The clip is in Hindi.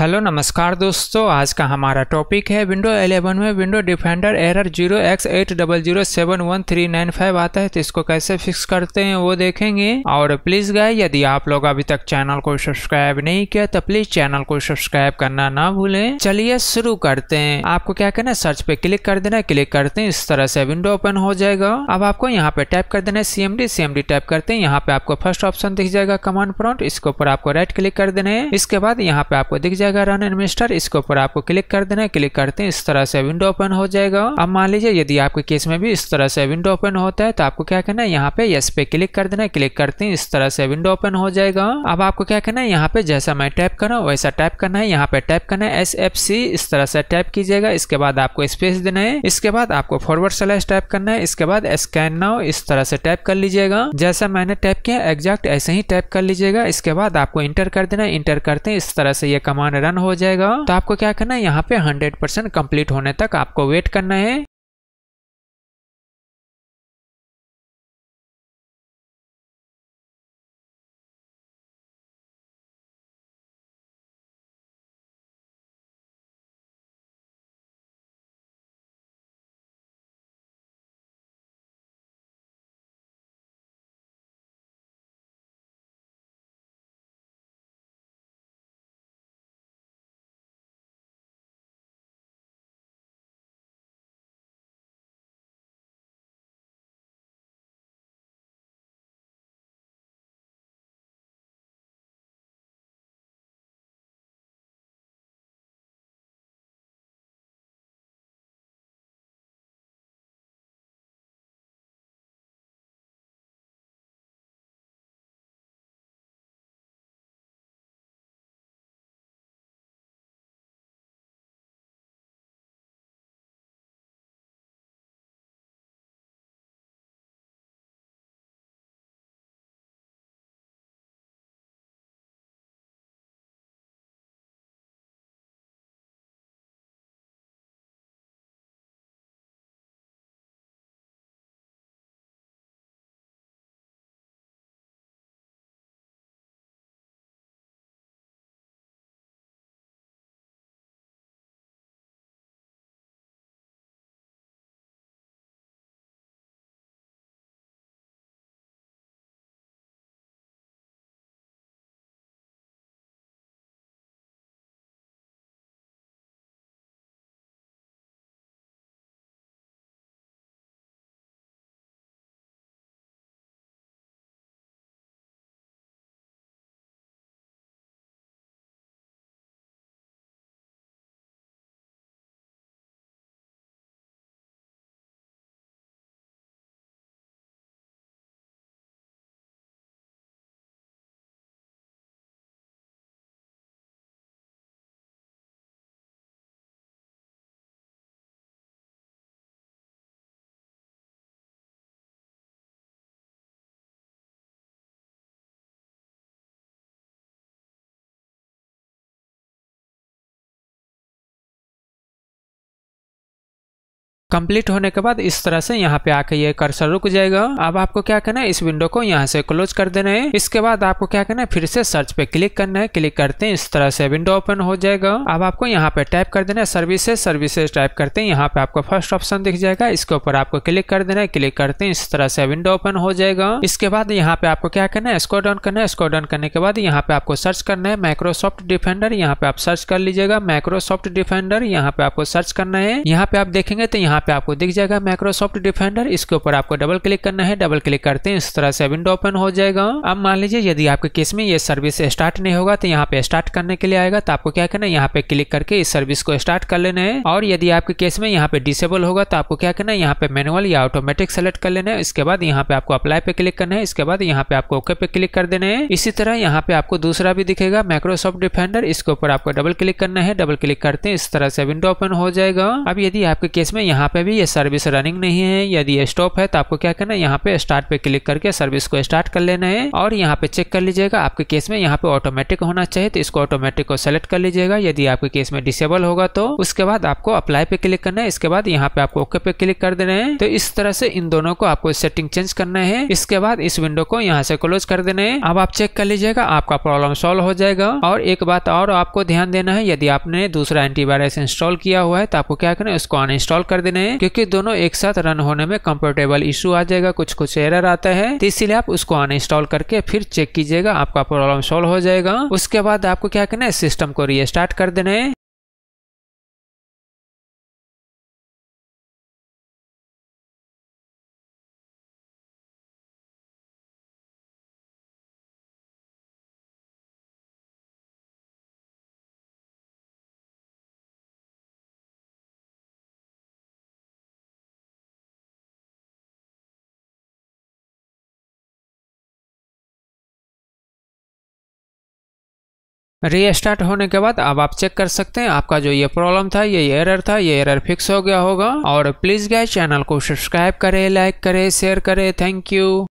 हेलो नमस्कार दोस्तों आज का हमारा टॉपिक है विंडो 11 में window defender error zero x eight double zero seven one three nine five आता है तो इसको कैसे फिक्स करते हैं वो देखेंगे और प्लीज़ गाय यदि आप लोग अभी तक चैनल को सब्सक्राइब नहीं किया तो प्लीज़ चैनल को सब्सक्राइब करना ना भूलें चलिए शुरू करते हैं आपको क्या करना है सर्च पे क्लिक कर देना क्लिक करते हैं इस तरह से विंडो ओपन हो जाएगा अब आपको यहाँ पे टाइप कर देना है C M C M D type करते हैं यहाँ पे आपको फर्स्ट ऑप्शन दिख जाएगा कमांड प्रॉन्ट इसके ऊपर आपको राइट क्लिक कर देना है इसके बाद यहाँ पे आपको दिख जाएगा जाएगा रन एडमिनिस्टर इसके ऊपर आपको क्लिक कर देना है क्लिक करते हैं इस तरह से विंडो ओपन हो जाएगा अब मान लीजिए यदि आपके केस में भी इस तरह से विंडो ओपन होता है तो आपको क्या करना है यहाँ पे यस पे क्लिक कर देना है क्लिक करते हैं इस तरह से विंडो ओपन हो जाएगा अब आपको क्या करना है यहाँ पे जैसा मैं टाइप कर रहा हूँ वैसा टाइप करना है यहाँ पे टाइप करना है एस इस तरह से टाइप कीजिएगा इसके बाद आपको स्पेस देना है इसके बाद आपको फॉरवर्ड स्लैश टाइप करना है इसके बाद स्कैन नाउ इस तरह से टाइप कर लीजिएगा जैसा मैंने टाइप किया एग्जैक्ट ऐसे ही टाइप कर लीजिएगा इसके बाद आपको इंटर कर देना है इंटर करते हैं इस तरह से ये कमांड रन हो जाएगा तो आपको क्या करना है यहाँ पे 100% कंप्लीट होने तक आपको वेट करना है कंप्लीट होने के बाद इस तरह से यहाँ पे आके ये कर्सर रुक जाएगा अब आपको क्या करना है इस विंडो को यहाँ से क्लोज कर देना है इसके बाद आपको क्या करना है फिर से सर्च पे क्लिक करना है क्लिक करते हैं इस तरह से विंडो ओपन हो जाएगा अब आपको यहाँ पे टाइप कर देना है सर्विसेज सर्विसेज टाइप करते हैं यहाँ पे आपको फर्स्ट ऑप्शन दिख जाएगा इसके ऊपर आपको क्लिक कर देना है क्लिक करते हैं इस तरह से विंडो ओपन हो जाएगा इसके बाद यहाँ पे आपको क्या करना है स्कोर डाउन करना है स्कोर डाउन करने के बाद यहाँ पे आपको सर्च करना है माइक्रोसॉफ्ट डिफेंडर यहाँ पे आप सर्च कर लीजिएगा माइक्रोसॉफ्ट डिफेंडर यहाँ पे आपको सर्च करना है यहाँ पे आप देखेंगे तो यहाँ पे आपको दिख जाएगा माइक्रोसॉफ्ट डिफेंडर इसके ऊपर आपको डबल क्लिक करना है डबल क्लिक करते हैं इस तरह से विंडो ओपन हो जाएगा अब मान लीजिए यदि आपके केस में ये सर्विस स्टार्ट नहीं होगा तो यहाँ पे स्टार्ट करने के लिए आएगा तो आपको क्या करना है यहाँ पे क्लिक करके इस सर्विस को स्टार्ट कर लेना है और यदि आपके केस में यहाँ पे डिसेबल होगा तो आपको क्या करना है यहाँ पे मैनुअल या ऑटोमेटिक सेलेक्ट कर लेना है इसके बाद यहाँ पे आपको अप्लाई पे क्लिक करना है इसके बाद यहाँ पे आपको ओके पे क्लिक कर देना है इसी तरह यहाँ पे आपको दूसरा भी दिखेगा माइक्रोसॉफ्ट डिफेंडर इसके ऊपर आपको डबल क्लिक करना है डबल क्लिक करते हैं इस तरह से विंडो ओपन हो जाएगा अब यदि आपके केस में यहाँ पे पे भी ये सर्विस रनिंग नहीं है यदि ये स्टॉप है तो आपको क्या करना है यहाँ पे स्टार्ट पे क्लिक करके सर्विस को स्टार्ट कर लेना है और यहाँ पे चेक कर लीजिएगा आपके केस में यहाँ पे ऑटोमेटिक होना चाहिए तो इसको ऑटोमेटिक को सेलेक्ट कर लीजिएगा यदि आपके केस में डिसेबल होगा तो उसके बाद आपको अप्लाई पे क्लिक करना है इसके बाद यहाँ पे आपको ओके पे क्लिक कर देना है तो इस तरह से इन दोनों को आपको सेटिंग चेंज करना है इसके बाद इस विंडो को यहाँ से क्लोज कर देना है अब आप चेक कर लीजिएगा आपका प्रॉब्लम सोल्व हो जाएगा और एक बात और आपको ध्यान देना है यदि आपने दूसरा एंटीवायरस इंस्टॉल किया हुआ है तो आपको क्या करना है उसको अनइंस्टॉल कर देना बने क्योंकि दोनों एक साथ रन होने में कंफर्टेबल इशू आ जाएगा कुछ कुछ एरर आता है तो इसीलिए आप उसको अनइंस्टॉल करके फिर चेक कीजिएगा आपका प्रॉब्लम सोल्व हो जाएगा उसके बाद आपको क्या करना है सिस्टम को रिस्टार्ट कर देना है रीस्टार्ट होने के बाद अब आप चेक कर सकते हैं आपका जो ये प्रॉब्लम था ये एरर था ये एरर फिक्स हो गया होगा और प्लीज गाय चैनल को सब्सक्राइब करें लाइक करें शेयर करें थैंक यू